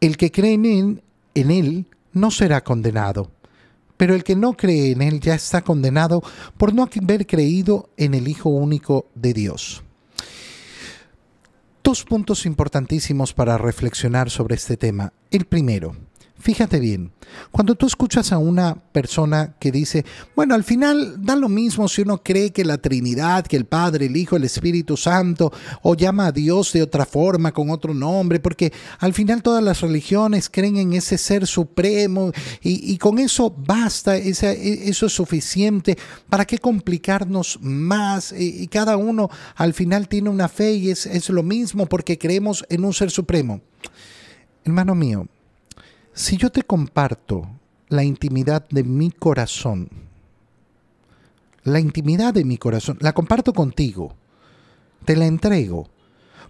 El que cree en, él no será condenado, pero el que no cree en él ya está condenado por no haber creído en el Hijo único de Dios. Dos puntos importantísimos para reflexionar sobre este tema. El primero, Fíjate bien, cuando tú escuchas a una persona que dice, bueno, al final da lo mismo si uno cree que la Trinidad, que el Padre, el Hijo, el Espíritu Santo, o llama a Dios de otra forma, con otro nombre, porque al final todas las religiones creen en ese ser supremo y, con eso basta, e, eso es suficiente, ¿para qué complicarnos más? Y, cada uno al final tiene una fe y es lo mismo porque creemos en un ser supremo. Hermano mío, si yo te comparto la intimidad de mi corazón, la intimidad de mi corazón, la comparto contigo, te la entrego,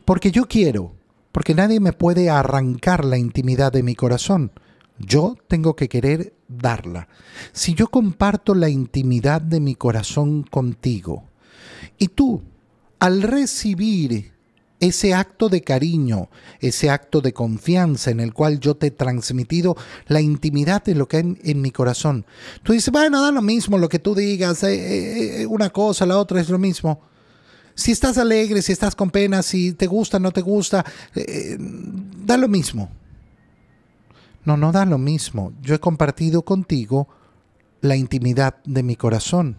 porque yo quiero, porque nadie me puede arrancar la intimidad de mi corazón. Yo tengo que querer darla. Si yo comparto la intimidad de mi corazón contigo y tú, al recibir ese acto de cariño, ese acto de confianza en el cual yo te he transmitido la intimidad de lo que hay en, mi corazón. Tú dices, bueno, da lo mismo lo que tú digas, eh, eh, eh, una cosa, la otra es lo mismo. Si estás alegre, si estás con pena, si te gusta, no te gusta, da lo mismo. No, no da lo mismo. Yo he compartido contigo la intimidad de mi corazón.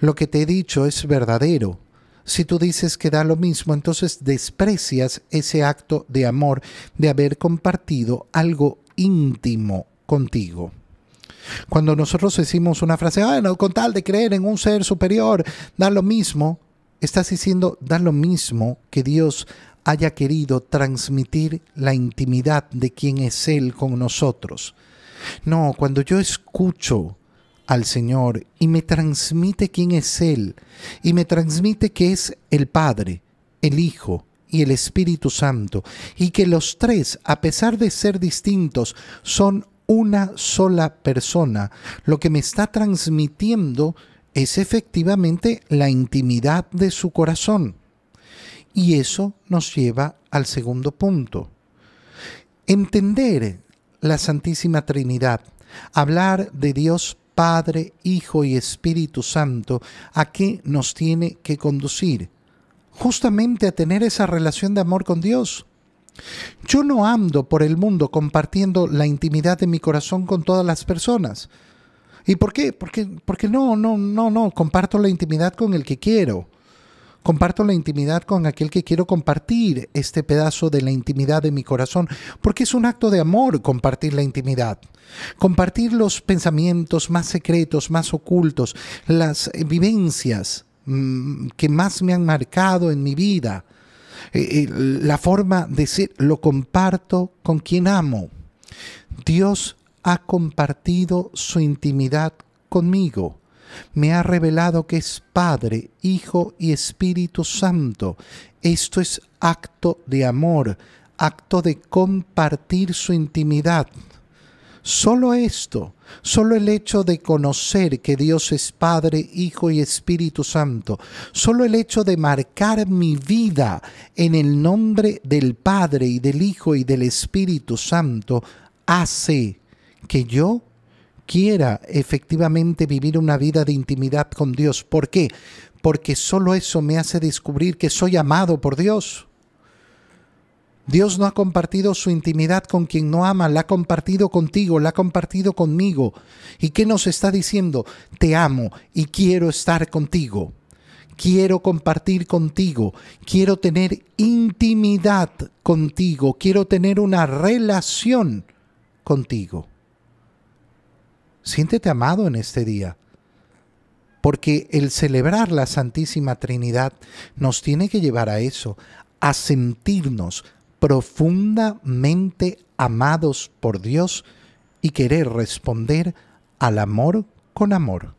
Lo que te he dicho es verdadero si tú dices que da lo mismo, entonces desprecias ese acto de amor de haber compartido algo íntimo contigo. Cuando nosotros decimos una frase, ah, con tal de creer en un ser superior, da lo mismo, estás diciendo, da lo mismo que Dios haya querido transmitir la intimidad de quien es Él con nosotros. No, cuando yo escucho al Señor y me transmite quién es Él y me transmite que es el Padre, el Hijo y el Espíritu Santo y que los tres, a pesar de ser distintos, son una sola persona. Lo que me está transmitiendo es efectivamente la intimidad de su corazón. Y eso nos lleva al segundo punto. Entender la Santísima Trinidad, hablar de Dios Padre, Hijo y Espíritu Santo, a qué nos tiene que conducir. Justamente a tener esa relación de amor con Dios. Yo no ando por el mundo compartiendo la intimidad de mi corazón con todas las personas. ¿Y por qué? Porque, porque no, no, no, no, comparto la intimidad con el que quiero. Comparto la intimidad con aquel que quiero compartir este pedazo de la intimidad de mi corazón, porque es un acto de amor compartir la intimidad. Compartir los pensamientos más secretos, más ocultos, las vivencias mm, que más me han marcado en mi vida. Eh, eh, la forma de ser, lo comparto con quien amo. Dios ha compartido su intimidad conmigo me ha revelado que es Padre, Hijo y Espíritu Santo. Esto es acto de amor, acto de compartir su intimidad. Solo esto, solo el hecho de conocer que Dios es Padre, Hijo y Espíritu Santo, solo el hecho de marcar mi vida en el nombre del Padre y del Hijo y del Espíritu Santo, hace que yo quiera efectivamente vivir una vida de intimidad con Dios. ¿Por qué? Porque solo eso me hace descubrir que soy amado por Dios. Dios no ha compartido su intimidad con quien no ama, la ha compartido contigo, la ha compartido conmigo. ¿Y qué nos está diciendo? Te amo y quiero estar contigo. Quiero compartir contigo, quiero tener intimidad contigo, quiero tener una relación contigo. Siéntete amado en este día, porque el celebrar la Santísima Trinidad nos tiene que llevar a eso, a sentirnos profundamente amados por Dios y querer responder al amor con amor.